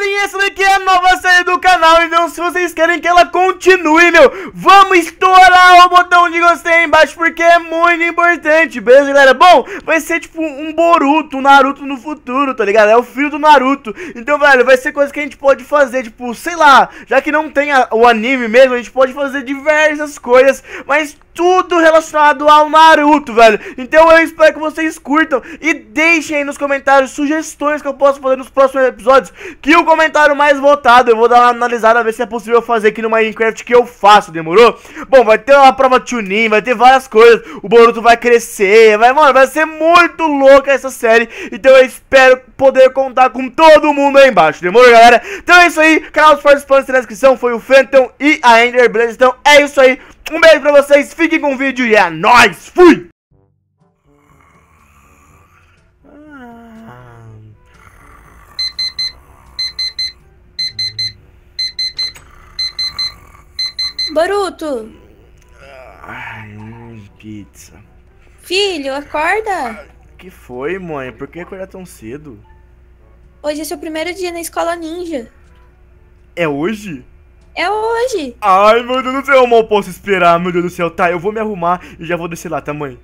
galerinha, essa daqui é a nova série do canal, então se vocês querem que ela continue, meu, vamos estourar o botão de gostei aí embaixo, porque é muito importante, beleza, galera? Bom, vai ser tipo um Boruto, um Naruto no futuro, tá ligado? É o filho do Naruto, então, velho, vai ser coisa que a gente pode fazer, tipo, sei lá, já que não tem a, o anime mesmo, a gente pode fazer diversas coisas, mas tudo relacionado ao Naruto, velho. Então eu espero que vocês curtam e deixem aí nos comentários sugestões que eu posso fazer nos próximos episódios, que o comentário mais votado. Eu vou dar uma analisada, ver se é possível fazer aqui no Minecraft que eu faço, demorou? Bom, vai ter uma prova tuning, vai ter várias coisas. O Boruto vai crescer, vai, mano, vai ser muito louca essa série. Então eu espero poder contar com todo mundo aí embaixo, demorou, galera? Então é isso aí, canal dos participantes na descrição foi o Phantom e a Ender, beleza? Então é isso aí, um beijo pra vocês, fiquem com o vídeo e é nóis, fui! Baruto! Ai, pizza. Filho, acorda! Que foi, mãe? Por que acordar tão cedo? Hoje é seu primeiro dia na escola ninja. É hoje? É hoje! Ai, meu Deus do céu, eu mal posso esperar, meu Deus do céu. Tá, eu vou me arrumar e já vou descer lá, tá, mãe?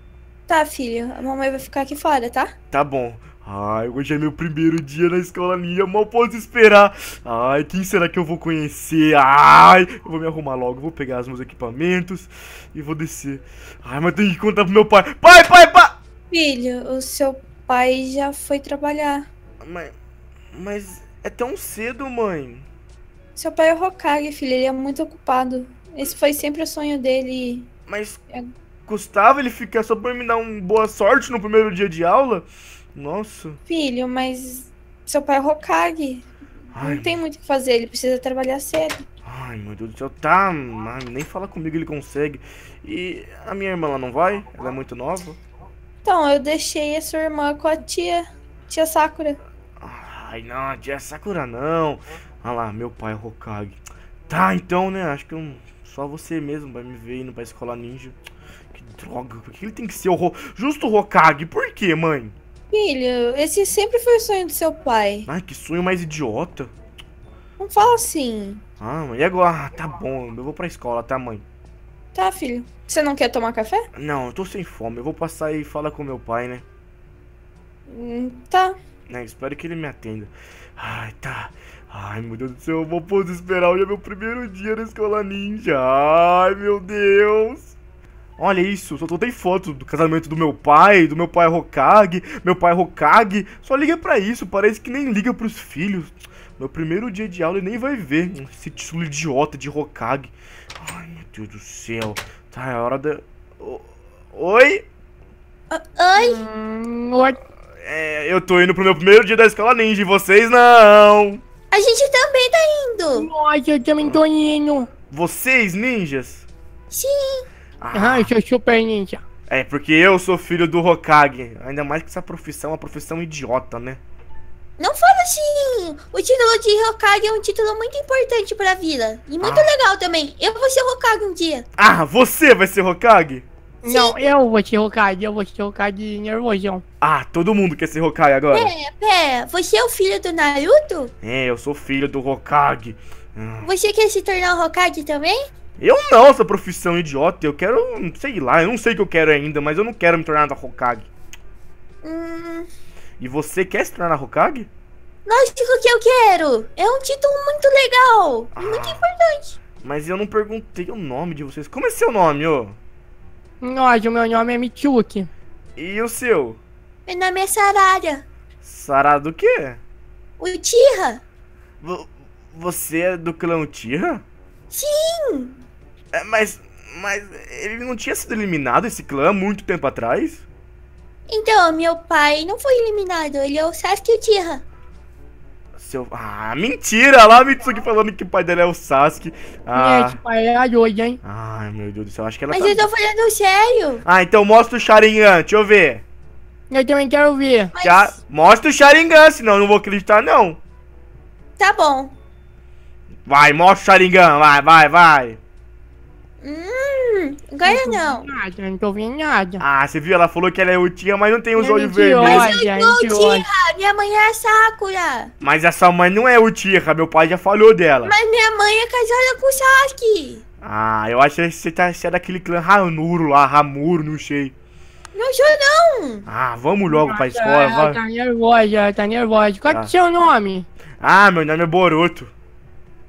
Tá, filho. A mamãe vai ficar aqui fora, tá? Tá bom. Ai, hoje é meu primeiro dia na escola minha, mal posso esperar. Ai, quem será que eu vou conhecer? Ai, eu vou me arrumar logo, vou pegar os meus equipamentos e vou descer. Ai, mas tenho que contar pro meu pai. Pai, pai, pai! Filho, o seu pai já foi trabalhar. Mas, mas é tão cedo, mãe. Seu pai é o Hokage, filho, ele é muito ocupado. Esse foi sempre o sonho dele. Mas é. custava ele ficar só pra me dar uma boa sorte no primeiro dia de aula? Nossa. Filho, mas seu pai é Hokage. Ai, não tem muito o que fazer, ele precisa trabalhar cedo. Ai, meu Deus do céu, tá, mano, nem fala comigo, ele consegue. E a minha irmã, ela não vai? Ela é muito nova? Então, eu deixei a sua irmã com a tia, tia Sakura. Ai, não, a tia Sakura não. Olha lá, meu pai é Hokage. Tá, então, né, acho que eu, só você mesmo vai me ver indo pra escola ninja. Que droga, por que ele tem que ser o Justo o Hokage, por que, mãe? Filho, esse sempre foi o sonho do seu pai. Ai, que sonho mais idiota. Não fala assim. Ah, e agora? Ah, tá bom, eu vou pra escola, tá, mãe? Tá, filho. Você não quer tomar café? Não, eu tô sem fome. Eu vou passar e falar com meu pai, né? Hum, tá. É, espero que ele me atenda. Ai, tá. Ai, meu Deus do céu, eu vou esperar. Hoje é meu primeiro dia na escola ninja. Ai, meu Deus. Olha isso, só tem fotos do casamento do meu pai, do meu pai Hokage, meu pai Hokage. Só liga para isso, parece que nem liga para os filhos. Meu primeiro dia de aula ele nem vai ver esse título idiota de Hokage. Ai, meu Deus do céu. Tá, é hora da... Oi? Ah, oi? Hum, oi? É, eu tô indo pro meu primeiro dia da escola ninja e vocês não. A gente também tá indo. Nós, eu também tô indo. Vocês, ninjas? Sim. Ah, eu sou super ninja. É, porque eu sou filho do Hokage. Ainda mais que essa profissão é uma profissão idiota, né? Não fala assim! O título de Hokage é um título muito importante pra vida. E muito ah. legal também. Eu vou ser Hokage um dia. Ah, você vai ser Hokage? Sim. Não, eu vou ser Hokage, eu vou ser Hokage nervosão. Ah, todo mundo quer ser Hokage agora? É. pé, você é o filho do Naruto? É, eu sou filho do Hokage. Hum. Você quer se tornar Hokage também? Eu não, essa profissão idiota. Eu quero, sei lá, eu não sei o que eu quero ainda, mas eu não quero me tornar na Hokage. Hum. E você quer se tornar na Hokage? Lógico que eu quero! É um título muito legal! Ah, muito importante! Mas eu não perguntei o nome de vocês. Como é seu nome, ô? Nós, o meu nome é Michuki. E o seu? Meu nome é Sarada. Sarada do quê? O Tira. Você é do clã Tira? Sim! É, mas. Mas ele não tinha sido eliminado esse clã muito tempo atrás? Então, meu pai não foi eliminado, ele é o Sasuke Uchiha. Seu... Ah, mentira! Lá Mitsuki falando que o pai dele é o Sasuke. Ah. Gente, pai é a Yoi, hein? Ai, meu Deus do céu, acho que ela Mas tá... eu tô falando sério! Ah, então mostra o Sharingan, deixa eu ver. Eu também quero ver. Mas... Já... Mostra o Sharingan, senão eu não vou acreditar, não. Tá bom. Vai, mostra o Sharingan, vai, vai, vai. Hum, agora não. Nada, não tô vendo nada. Ah, você viu? Ela falou que ela é Utinha, mas não tem os olhos vermelhos. Mas eu sou Utinha, minha mãe é a Sakura. Mas a sua mãe não é Utinha, meu pai já falou dela. Mas minha mãe é casada com o Ah, eu acho que você, tá, você é daquele clã ramuro lá, Ramuro, não sei. Não sou não. Ah, vamos logo Nossa, pra escola. Ela ah, tá nervosa, tá nervosa. Qual é o seu nome? Ah, meu nome é Boruto.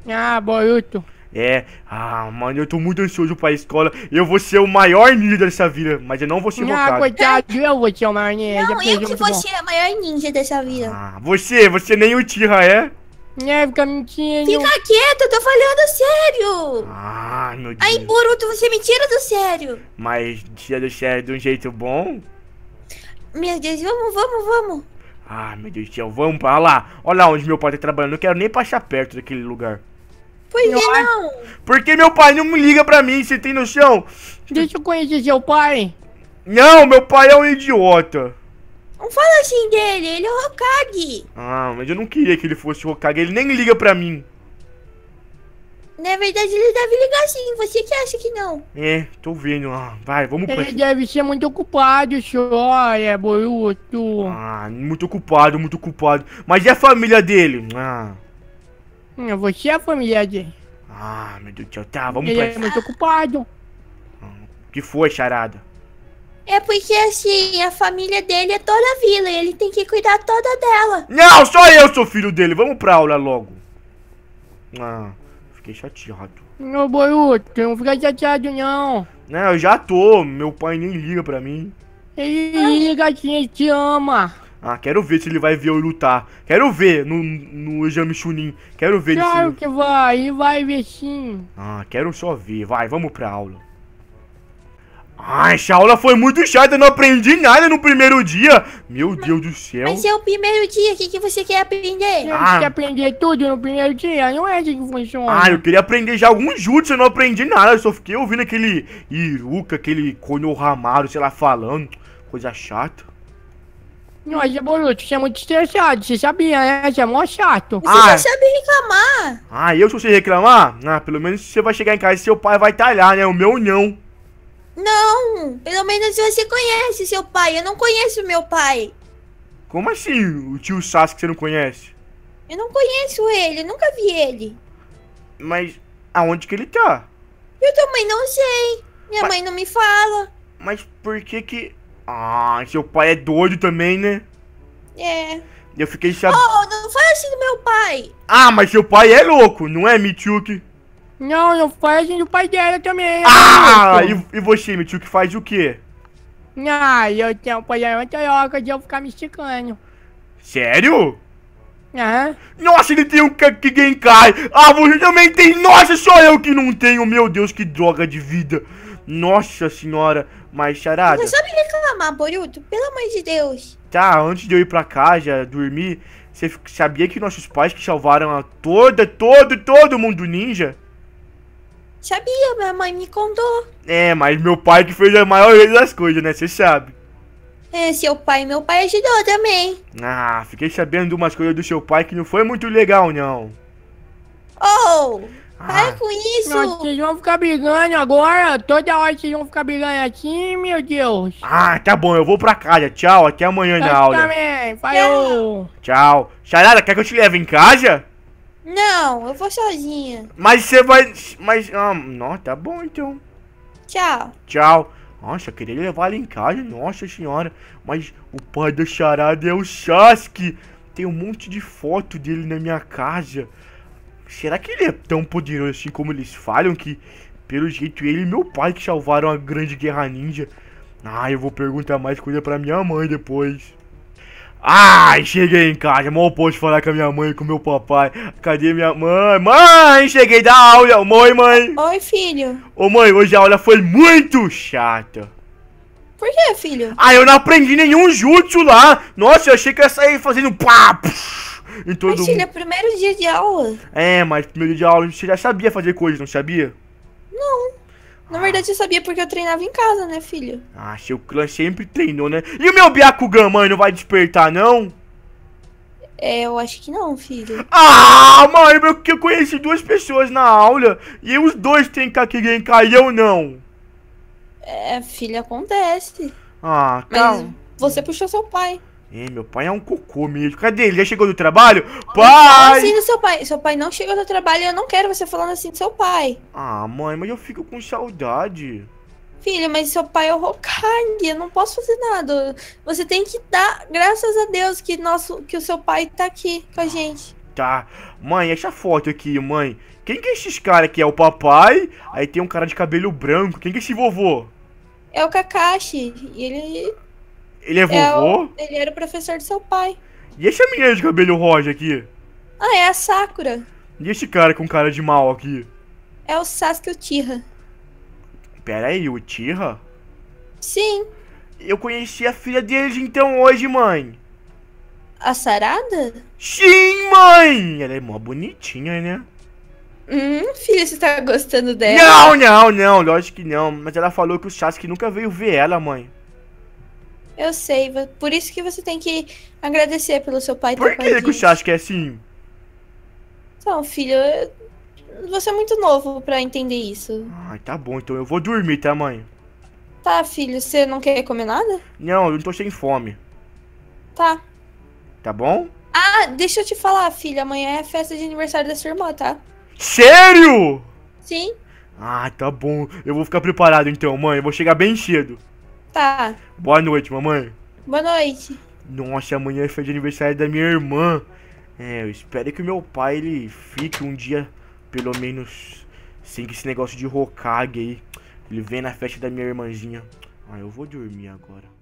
Ah, Boruto. É, ah, mano, eu tô muito ansioso pra escola. Eu vou ser o maior ninja dessa vida, mas eu não vou ser ah, invocado. Ah, coitado, eu vou ser o maior ninja. Não, eu que vou ser o maior ninja dessa vida. Ah, você, você nem o Tira é? É, fica mentindo. Fica quieto, eu tô falando sério. Ah, meu Deus. Aí, Boruto, você me tira do sério. Mas tira do sério de um jeito bom? Meu Deus, vamos, vamos, vamos. Ah, meu Deus do céu, vamos pra lá. Olha lá onde meu pai tá trabalhando, não quero nem passar perto daquele lugar. Pois é, não. não. Por que meu pai não me liga pra mim, se tem noção? Deixa eu conhecer seu pai. Não, meu pai é um idiota. Não fala assim dele, ele é o Hokage. Ah, mas eu não queria que ele fosse o Hokage, ele nem liga pra mim. Na verdade, ele deve ligar sim, você que acha que não. É, tô vendo. Ah, vai, vamos pra... Ele deve ser muito ocupado, senhor, é, Boruto. Ah, muito ocupado, muito ocupado. Mas e a família dele? Ah você é a família dele. Ah, meu Deus do céu. Tá, vamos Ele é muito ocupado. O ah, que foi, charada? É porque assim, a família dele é toda a vila e ele tem que cuidar toda dela. Não, só eu sou filho dele. Vamos pra aula logo. Ah, fiquei chateado. Não, tu não fica chateado não. Não, eu já tô. Meu pai nem liga pra mim. Ele liga assim, ele te ama. Ah, quero ver se ele vai ver eu lutar. Quero ver no, no exame Chunin. Quero ver Claro que vai, ele vai ver sim. Ah, quero só ver. Vai, vamos pra aula. Ah, essa aula foi muito chata, não aprendi nada no primeiro dia. Meu mas, Deus do céu. Mas é o primeiro dia, o que, que você quer aprender? Ah. Você quer aprender tudo no primeiro dia? Não é assim que funciona. Ah, eu queria aprender já algum jutsu, eu não aprendi nada. Eu só fiquei ouvindo aquele Iruka, aquele Konohamaru, sei lá, falando. Coisa chata. Nossa, Boruto, você é muito estressado, você sabia, né? Você é mó chato. Você ah. É. sabe reclamar. Ah, eu sou você reclamar? Ah, pelo menos você vai chegar em casa e seu pai vai talhar, né? O meu não. Não, pelo menos você conhece seu pai. Eu não conheço meu pai. Como assim, o tio Sasuke você não conhece? Eu não conheço ele, nunca vi ele. Mas aonde que ele tá? Eu também não sei. Minha mas, mãe não me fala. Mas por que que ah, seu pai é doido também, né? É. Eu fiquei sabendo. Oh, não faz assim do meu pai! Ah, mas seu pai é louco, não é, Michuki? Não, não foi assim do pai dela também. É ah, e, e você, Michuki, faz o quê? Ah, eu tenho um problema teórico de eu ficar me esticando. Sério? Aham. Nossa, ele tem um que Genkai! Ah, você também tem! Nossa, só eu que não tenho! Meu Deus, que droga de vida! Nossa senhora, mas charada. Não me reclamar, Boruto, pelo amor de Deus. Tá, antes de eu ir pra casa, dormir, você sabia que nossos pais que salvaram a toda, todo, todo mundo ninja? Sabia, minha mãe me contou. É, mas meu pai que fez a maior vez das coisas, né? Você sabe. É, seu pai, meu pai ajudou também. Ah, fiquei sabendo umas coisas do seu pai que não foi muito legal, não. Oh! Para ah, com isso! Não, vocês vão ficar brigando agora? Toda hora vocês vão ficar brigando assim, meu Deus! Ah, tá bom, eu vou pra casa. Tchau, até amanhã eu na aula. também, falou! Tchau. Charada, quer que eu te leve em casa? Não, eu vou sozinha. Mas você vai... Mas... Ah, não, tá bom então. Tchau. Tchau. Nossa, eu queria levar ela em casa, nossa senhora. Mas o pai da charada é o Sasuke. Tem um monte de foto dele na minha casa. Será que ele é tão poderoso assim como eles falham Que pelo jeito ele e meu pai que salvaram a grande guerra ninja. Ah, eu vou perguntar mais coisa pra minha mãe depois. Ai, cheguei em casa, mal posso falar com a minha mãe e com meu papai. Cadê minha mãe? Mãe, cheguei da aula. Mãe, mãe. Oi, filho. Ô, mãe, hoje a aula foi muito chata. Por que, filho? Ah, eu não aprendi nenhum jutsu lá. Nossa, eu achei que ia sair fazendo papo em todo mas, mundo. Mas, primeiro dia de aula. É, mas primeiro dia de aula a gente já sabia fazer coisas, não sabia? Não. Na ah. verdade, eu sabia porque eu treinava em casa, né, filho? Ah, seu clã sempre treinou, né? E o meu Byakugan, mãe, não vai despertar, não? É, eu acho que não, filho. Ah, mãe, meu, que eu conheci duas pessoas na aula e os dois têm Kakigenkai e eu não. É, filho, acontece. Ah, calma. Mas você puxou seu pai. É, meu pai é um cocô mesmo. Cadê ele? Já chegou do trabalho? Pai! assim do seu pai. Seu pai não chegou do trabalho eu não quero você falando assim do seu pai. Ah, mãe, mas eu fico com saudade. Filho, mas seu pai é o Hokage, eu não posso fazer nada. Você tem que dar graças a Deus que, nosso, que o seu pai tá aqui com a ah, gente. Tá. Mãe, essa foto aqui, mãe. Quem que é esses cara aqui? É o papai? Aí tem um cara de cabelo branco. Quem que é esse vovô? É o Kakashi. Ele ele é vovô? É o... Ele era o professor do seu pai. E essa menina de cabelo roxo aqui? Ah, é a Sakura. E esse cara com cara de mal aqui? É o Sasuke Uchiha. Pera aí, Uchiha? Sim. Eu conheci a filha deles então hoje, mãe. A Sarada? Sim, mãe! Ela é mó bonitinha, né? Hum, filha, você tá gostando dela? Não, não, não, lógico que não. Mas ela falou que o Sasuke nunca veio ver ela, mãe. Eu sei, por isso que você tem que agradecer pelo seu pai por ter Por que, que o que é assim? Então, filho, você é muito novo para entender isso. Ai, tá bom, então eu vou dormir, tá, mãe? Tá, filho, você não quer comer nada? Não, eu não tô sem fome. Tá. Tá bom? Ah, deixa eu te falar, filha, amanhã é a festa de aniversário da sua irmã, tá? Sério? Sim. Ah, tá bom. Eu vou ficar preparado então, mãe. Eu vou chegar bem cedo. Tá. Boa noite, mamãe. Boa noite. Nossa, amanhã é de aniversário da minha irmã. É, eu espero que o meu pai ele fique um dia, pelo menos, sem esse negócio de Hokage aí. Ele vem na festa da minha irmãzinha. Ah, eu vou dormir agora.